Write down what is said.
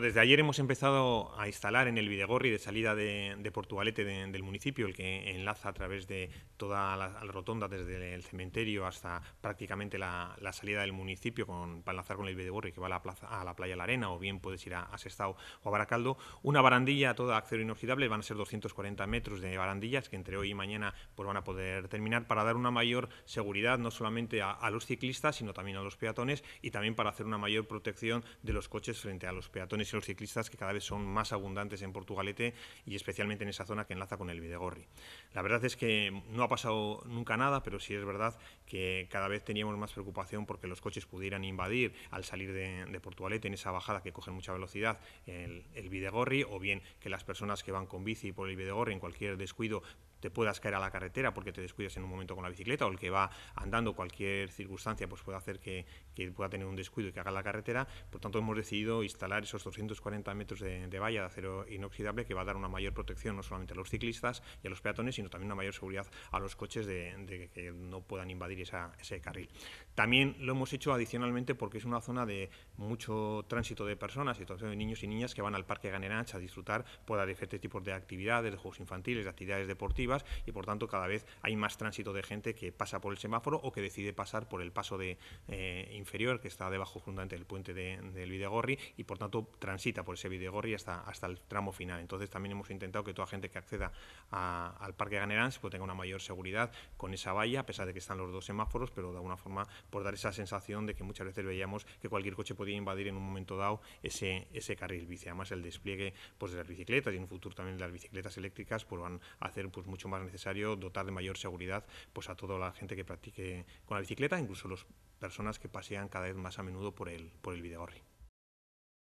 Desde ayer hemos empezado a instalar en el Videgorri de salida de, Portugalete del municipio, el que enlaza a través de toda la, rotonda, desde el cementerio hasta prácticamente la, salida del municipio, para enlazar con el Videgorri que va a la, plaza, a la playa La Arena, o bien puedes ir a, As Sestao o a Baracaldo. Una barandilla toda acero inoxidable, van a ser 240 metros de barandillas que entre hoy y mañana pues, van a poder terminar para dar una mayor seguridad no solamente a los ciclistas, sino también a los peatones y también para hacer una mayor protección de los coches frente a los peatones los ciclistas que cada vez son más abundantes en Portugalete y especialmente en esa zona que enlaza con el Videgorri. La verdad es que no ha pasado nunca nada, pero sí es verdad que cada vez teníamos más preocupación porque los coches pudieran invadir al salir de, Portugalete en esa bajada que cogen mucha velocidad el, el Videgorri o bien que las personas que van con bici por el Videgorri en cualquier descuido te puedas caer a la carretera porque te descuidas en un momento con la bicicleta o el que va andando cualquier circunstancia pues puede hacer que, pueda tener un descuido y que haga la carretera. Por tanto, hemos decidido instalar esos 240 metros de, valla de acero inoxidable que va a dar una mayor protección no solamente a los ciclistas y a los peatones, sino también una mayor seguridad a los coches de, que no puedan invadir ese carril. También lo hemos hecho adicionalmente porque es una zona de mucho tránsito de personas y de niños y niñas que van al Parque Ganerach a disfrutar de diferentes tipos de actividades, de juegos infantiles, de actividades deportivas y por tanto cada vez hay más tránsito de gente que pasa por el semáforo o que decide pasar por el paso de, eh, inferior que está debajo juntamente del puente de, del Videgorri y por tanto transita por ese Videogorri hasta, hasta el tramo final. Entonces también hemos intentado que toda gente que acceda al Parque ganerán pues, tenga una mayor seguridad con esa valla, a pesar de que están los dos semáforos, pero de alguna forma por dar esa sensación de que muchas veces veíamos que cualquier coche podía invadir en un momento dado ese, ese carril bici. Además el despliegue pues, de las bicicletas y en un futuro también de las bicicletas eléctricas pues, van a hacer pues, mucho más necesario dotar de mayor seguridad pues, a toda la gente que practique con la bicicleta, incluso las personas que pasean cada vez más a menudo por el, por el Videogorri.